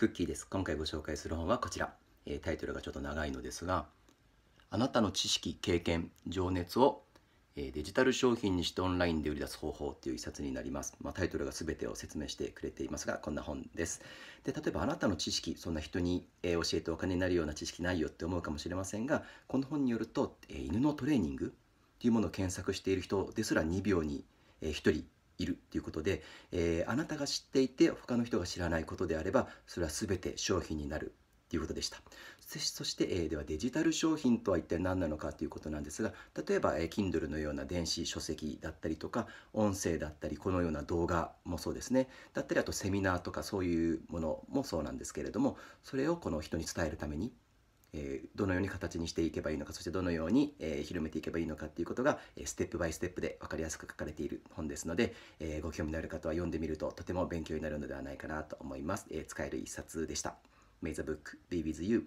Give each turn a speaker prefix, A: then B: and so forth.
A: クッキーです。今回ご紹介する本はこちら。えタイトルがちょっと長いのですが、あなたの知識、経験、情熱を、えデジタル商品にしてオンラインで売り出す方法という一冊になります。まあ、タイトルが全てを説明してくれていますが、こんな本です。で、例えばあなたの知識、そんな人に、え教えてお金になるような知識ないよって思うかもしれませんが、この本によると、え犬のトレーニングというものを検索している人ですら2秒に1人いるということで、えー、あなたが知っていて他の人が知らないことであればそれは全て商品になるということでしたそして、えー、ではデジタル商品とは一体何なのかということなんですが例えば、えー、Kindle のような電子書籍だったりとか音声だったりこのような動画もそうですねだったりあとセミナーとかそういうものもそうなんですけれどもそれをこの人に伝えるためにえー、どのように形にしていけばいいのかそしてどのように、えー、広めていけばいいのかっていうことが、えー、ステップバイステップで分かりやすく書かれている本ですので、えご興味のある方は読んでみるととても勉強になるのではないかなと思います、え使える一冊でした May the book be with you